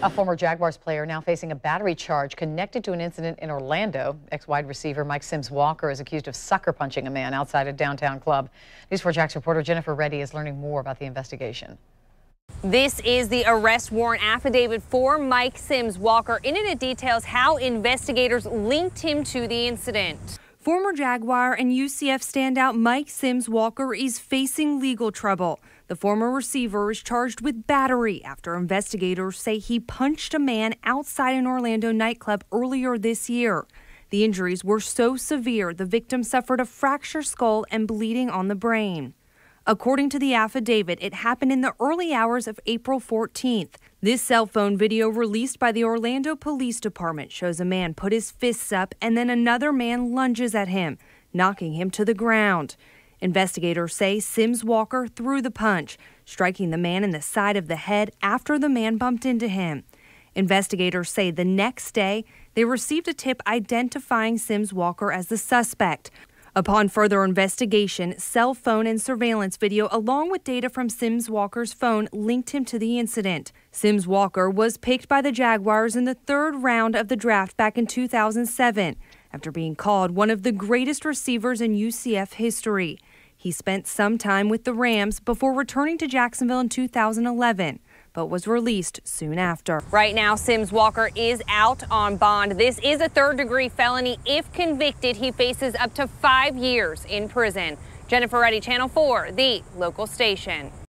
A former Jaguars player now facing a battery charge connected to an incident in Orlando. Ex-wide receiver Mike Sims Walker is accused of sucker punching a man outside a downtown club. News 4 Jax reporter Jennifer Reddy is learning more about the investigation. This is the arrest warrant affidavit for Mike Sims Walker. In it, it details how investigators linked him to the incident. Former Jaguar and UCF standout Mike Sims Walker is facing legal trouble. The former receiver is charged with battery after investigators say he punched a man outside an Orlando nightclub earlier this year. The injuries were so severe, the victim suffered a fractured skull and bleeding on the brain. According to the affidavit, it happened in the early hours of April 14th. This cell phone video released by the Orlando Police Department shows a man put his fists up and then another man lunges at him, knocking him to the ground. Investigators say Sims Walker threw the punch, striking the man in the side of the head after the man bumped into him. Investigators say the next day they received a tip identifying Sims Walker as the suspect. Upon further investigation, cell phone and surveillance video, along with data from Sims Walker's phone, linked him to the incident. Sims Walker was picked by the Jaguars in the third round of the draft back in 2007 after being called one of the greatest receivers in UCF history. He spent some time with the Rams before returning to Jacksonville in 2011 but was released soon after. Right now, Sims Walker is out on bond. This is a third degree felony. If convicted, he faces up to five years in prison. Jennifer Reddy, Channel 4, the local station.